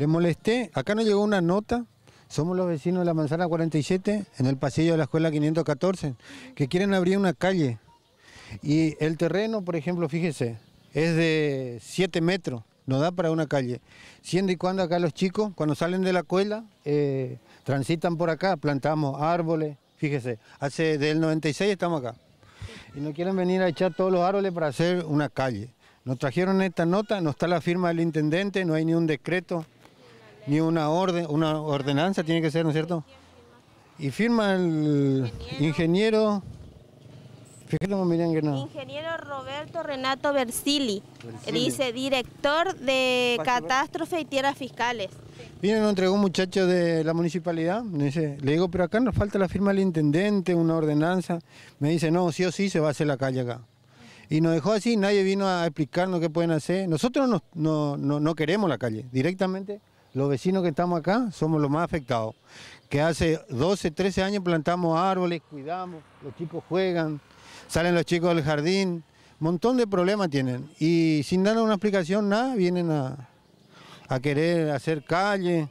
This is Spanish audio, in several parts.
Le molesté, acá nos llegó una nota, somos los vecinos de la manzana 47, en el pasillo de la escuela 514, que quieren abrir una calle. Y el terreno, por ejemplo, fíjese, es de 7 metros, no da para una calle. Siendo y cuando acá los chicos, cuando salen de la escuela, eh, transitan por acá, plantamos árboles, fíjese, hace del 96 estamos acá. Y no quieren venir a echar todos los árboles para hacer una calle. Nos trajeron esta nota, no está la firma del intendente, no hay ni un decreto ni una orden, una ordenanza tiene que ser, ¿no es cierto? Y firma el ingeniero, fíjate cómo miran que no. Ingeniero Roberto Renato Bersili, dice director de catástrofe y tierras fiscales. Viene, nos entregó un muchacho de la municipalidad, me dice, le digo, pero acá nos falta la firma del intendente, una ordenanza. Me dice, no, sí o sí se va a hacer la calle acá. Y nos dejó así, nadie vino a explicarnos qué pueden hacer. Nosotros no, no queremos la calle, directamente los vecinos que estamos acá somos los más afectados. Que hace 12, 13 años plantamos árboles, cuidamos, los chicos juegan, salen los chicos del jardín, montón de problemas tienen. Y sin dar una explicación, nada, vienen a, a querer hacer calle.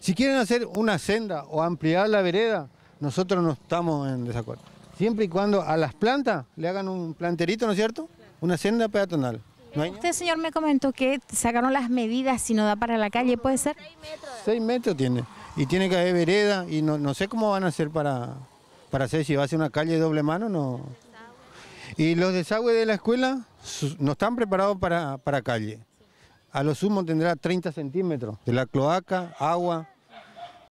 Si quieren hacer una senda o ampliar la vereda, nosotros no estamos en desacuerdo. Siempre y cuando a las plantas le hagan un planterito, ¿no es cierto? Una senda peatonal. Usted, señor, me comentó que sacaron las medidas si no da para la calle, ¿puede ser? Seis metros tiene, y tiene que haber vereda, y no, sé cómo van a hacer para, para hacer, si va a ser una calle de doble mano, no. Y los desagües de la escuela no están preparados para, para calle. A lo sumo tendrá 30 centímetros de la cloaca, agua,